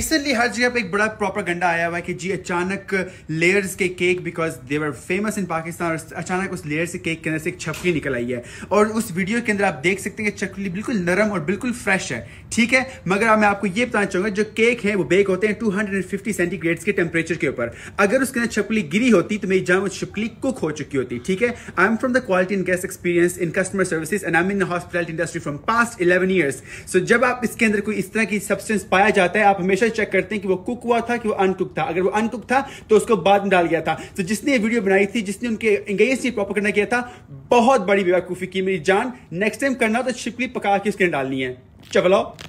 recently हर जगह पे एक बड़ा प्रॉपर गंडा आया हुआ है कि जी अचानक लेयर्स के cake because they were famous in Pakistan और अचानक उस लेयर से केक के अंदर से एक छपकी निकल आई है और उस वीडियो के अंदर आप देख सकते हैं कि चकली बिल्कुल नरम और बिल्कुल फ्रेश है ठीक है मगर मैं आपको ये बताना चाहूंगा जो केक है वो बेक होते हैं टू सेंटीग्रेड के टेम्परेचर के ऊपर अगर उसके अंदर छपली गिरी होती तो मेरी जान छपली कुक हो चुकी होती ठीक है I am from the quality in guest experience in customer services and I am in hospital industry from past eleven years so जब आप इसके अंदर कोई इस तरह की सब्सटेंस पाया जाता है आप हमेशा से चेक करते हैं कि वो कुक हुआ था कि वो अनकुक था अगर वो अनकुक था तो उसको बाद में डाल गया था तो जिसने ये वीडियो बनाई थी जिसने उनके इंगेज से प्रॉपर करना किया था बहुत बड़ी बेवकूफ़ी की मेरी जान नेक्स्ट टाइम करना तो छिपली पका के उसके डालनी है चपलाओ